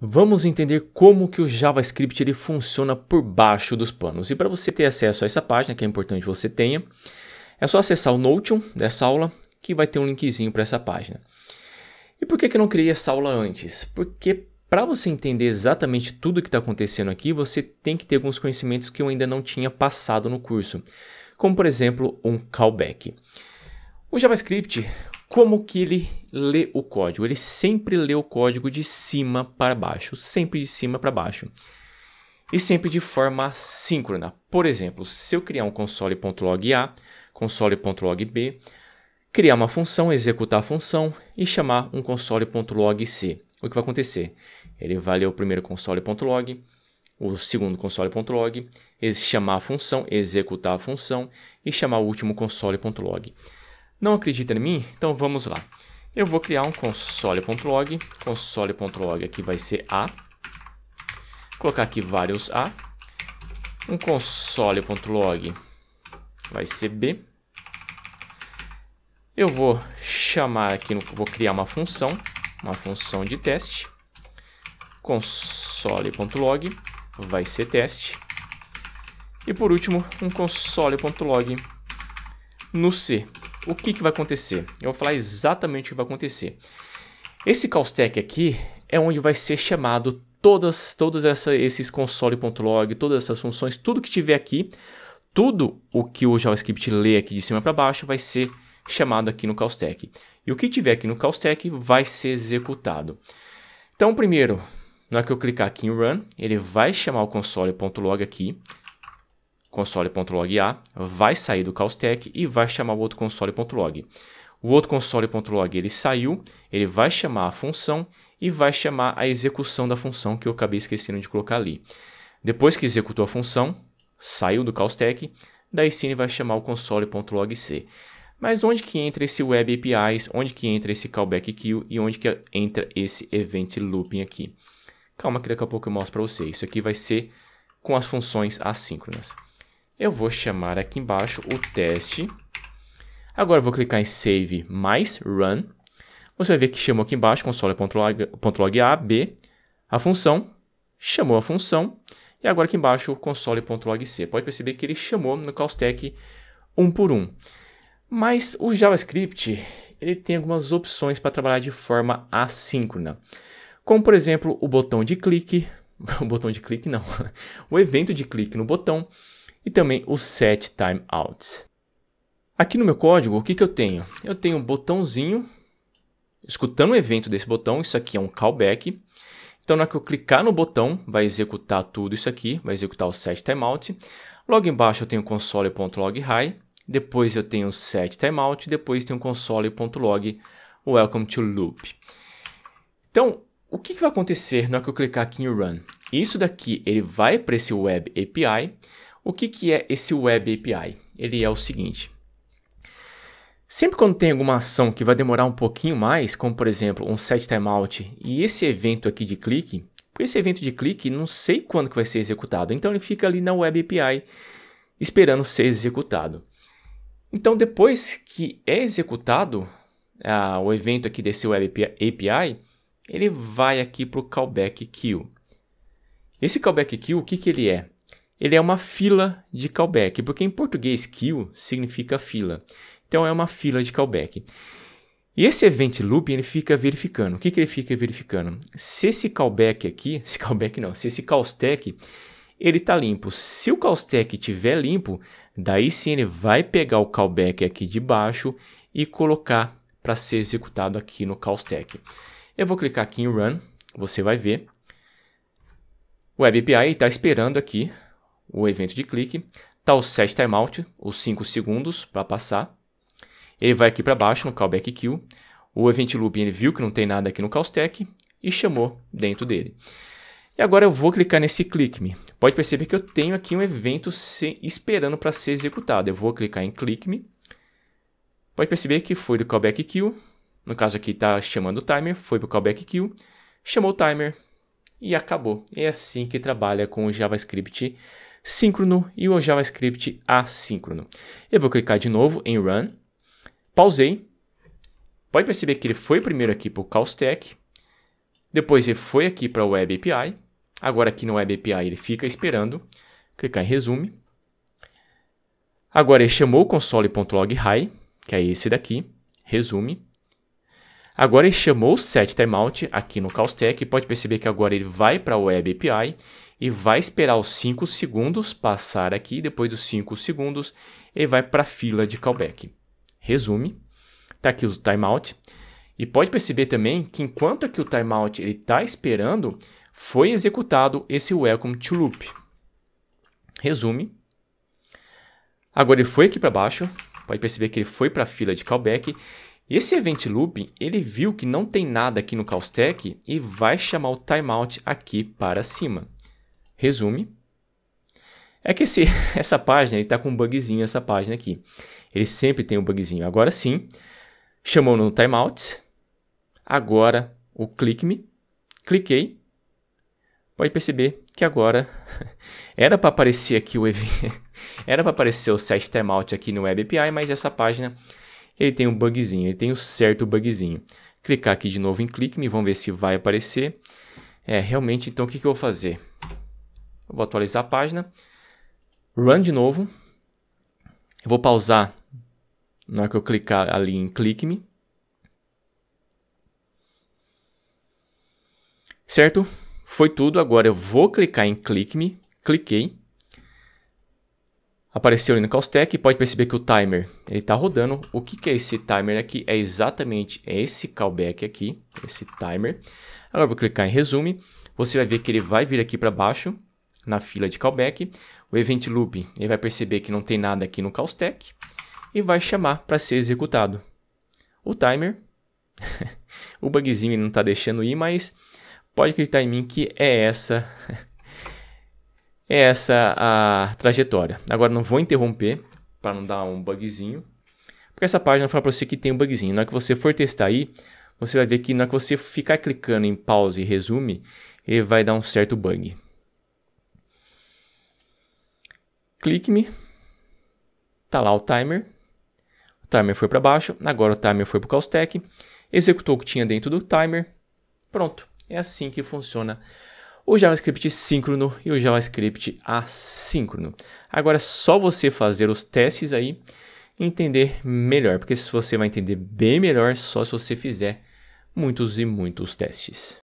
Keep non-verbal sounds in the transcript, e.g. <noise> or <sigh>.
Vamos entender como que o JavaScript ele funciona por baixo dos panos. E para você ter acesso a essa página, que é importante que você tenha, é só acessar o Notion dessa aula, que vai ter um linkzinho para essa página. E por que, que eu não criei essa aula antes? Porque para você entender exatamente tudo o que está acontecendo aqui, você tem que ter alguns conhecimentos que eu ainda não tinha passado no curso, como por exemplo um callback. O JavaScript, como que ele lê o código, ele sempre lê o código de cima para baixo, sempre de cima para baixo. E sempre de forma síncrona. Por exemplo, se eu criar um console.log A, console.log B, criar uma função, executar a função e chamar um console.log C. O que vai acontecer? Ele vai ler o primeiro console.log, o segundo console.log, chamar a função, executar a função e chamar o último console.log. Não acredita em mim? Então vamos lá. Eu vou criar um console.log. Console.log aqui vai ser A. Colocar aqui vários A. Um console.log vai ser B. Eu vou chamar aqui, vou criar uma função, uma função de teste. Console.log vai ser teste. E por último, um console.log no C o que, que vai acontecer? Eu vou falar exatamente o que vai acontecer. Esse Calstec aqui é onde vai ser chamado todas, todos essa, esses console.log, todas essas funções, tudo que tiver aqui, tudo o que o JavaScript lê aqui de cima para baixo vai ser chamado aqui no Calstec. E o que tiver aqui no Calstec vai ser executado. Então, primeiro, na hora que eu clicar aqui em Run, ele vai chamar o console.log aqui console.log A, vai sair do CausTech e vai chamar o outro console.log. O outro console.log ele saiu, ele vai chamar a função e vai chamar a execução da função que eu acabei esquecendo de colocar ali. Depois que executou a função, saiu do CausTech, daí sim ele vai chamar o console.logc. Mas onde que entra esse Web APIs, onde que entra esse callback queue e onde que entra esse event looping aqui? Calma que daqui a pouco eu mostro para vocês. Isso aqui vai ser com as funções assíncronas. Eu vou chamar aqui embaixo o teste. Agora eu vou clicar em Save mais Run. Você vai ver que chamou aqui embaixo console.log A, B, a função, chamou a função, e agora aqui embaixo console.log C. Pode perceber que ele chamou no Calstech um por um. Mas o JavaScript ele tem algumas opções para trabalhar de forma assíncrona, como por exemplo o botão de clique, <laughs> o botão de clique não, <laughs> o evento de clique no botão, e também o set timeout. Aqui no meu código, o que, que eu tenho? Eu tenho um botãozinho, escutando o evento desse botão, isso aqui é um callback. Então, na hora que eu clicar no botão, vai executar tudo isso aqui, vai executar o set timeout. Logo embaixo eu tenho console.log high, depois eu tenho set timeout, depois tenho console.log welcome to loop. Então, o que, que vai acontecer na hora que eu clicar aqui em run? Isso daqui ele vai para esse web API, o que, que é esse Web API? Ele é o seguinte. Sempre quando tem alguma ação que vai demorar um pouquinho mais, como por exemplo um set timeout e esse evento aqui de clique, esse evento de clique não sei quando que vai ser executado, então ele fica ali na Web API esperando ser executado. Então depois que é executado o evento aqui desse Web API, ele vai aqui para o callback queue. Esse callback queue, o que, que ele é? ele é uma fila de callback, porque em português queue significa fila. Então é uma fila de callback. E esse event loop ele fica verificando. O que, que ele fica verificando? Se esse callback aqui, <laughs> se callback não, se esse call stack ele está limpo. Se o call stack estiver limpo, daí sim ele vai pegar o callback aqui de baixo e colocar para ser executado aqui no call stack. Eu vou clicar aqui em Run, você vai ver. O Web API está esperando aqui o evento de clique, tá o set timeout, os 5 segundos para passar. Ele vai aqui para baixo no callback queue. O event loop ele viu que não tem nada aqui no call stack e chamou dentro dele. E agora eu vou clicar nesse click me. Pode perceber que eu tenho aqui um evento se, esperando para ser executado. Eu vou clicar em click me. Pode perceber que foi do callback queue. No caso aqui está chamando o timer, foi para o callback queue, chamou o timer e acabou. É assim que trabalha com o JavaScript síncrono e o JavaScript assíncrono. Eu vou clicar de novo em Run, pausei. Pode perceber que ele foi primeiro aqui para o CallStack, depois ele foi aqui para o Web API, agora aqui no Web API ele fica esperando, clicar em Resume. Agora ele chamou o console.log high, que é esse daqui, resume. Agora ele chamou o set timeout aqui no CallStack, pode perceber que agora ele vai para o Web API e vai esperar os 5 segundos passar aqui, depois dos 5 segundos ele vai para a fila de callback. Resume, está aqui o timeout. E pode perceber também que enquanto aqui o timeout está esperando, foi executado esse welcome to loop. Resume. Agora ele foi aqui para baixo, pode perceber que ele foi para a fila de callback. Esse event loop, ele viu que não tem nada aqui no call stack e vai chamar o timeout aqui para cima resume, é que esse, <laughs> essa página está com um bugzinho, essa página aqui. Ele sempre tem um bugzinho. Agora sim, chamou no timeout. Agora o clique-me. Cliquei. Pode perceber que agora <laughs> era para aparecer aqui o evento. <laughs> Era para aparecer o set timeout aqui no Web API, mas essa página ele tem um bugzinho, ele tem um certo bugzinho. Clicar aqui de novo em clique-me, vamos ver se vai aparecer. É, realmente, então o que, que eu vou fazer? vou atualizar a página. Run de novo. Eu vou pausar na hora que eu clicar ali em clique-me. Certo? Foi tudo. Agora eu vou clicar em clique-me. Cliquei. Apareceu ali no Caustec. Pode perceber que o timer ele está rodando. O que, que é esse timer aqui? É exatamente esse callback aqui. Esse timer. Agora eu vou clicar em resume. Você vai ver que ele vai vir aqui para baixo na fila de callback. O event loop ele vai perceber que não tem nada aqui no call stack e vai chamar para ser executado. O timer, <laughs> o bugzinho não está deixando ir, mas pode acreditar em mim que é essa <laughs> é essa a trajetória. Agora não vou interromper para não dar um bugzinho, porque essa página fala para você que tem um bugzinho. Na hora que você for testar aí, você vai ver que na hora que você ficar clicando em pause e resume, ele vai dar um certo bug. clique me, tá lá o timer, o timer foi para baixo, agora o timer foi para o CallStack, executou o que tinha dentro do timer, pronto. É assim que funciona o JavaScript síncrono e o JavaScript assíncrono. Agora é só você fazer os testes aí e entender melhor, porque se você vai entender bem melhor é só se você fizer muitos e muitos testes.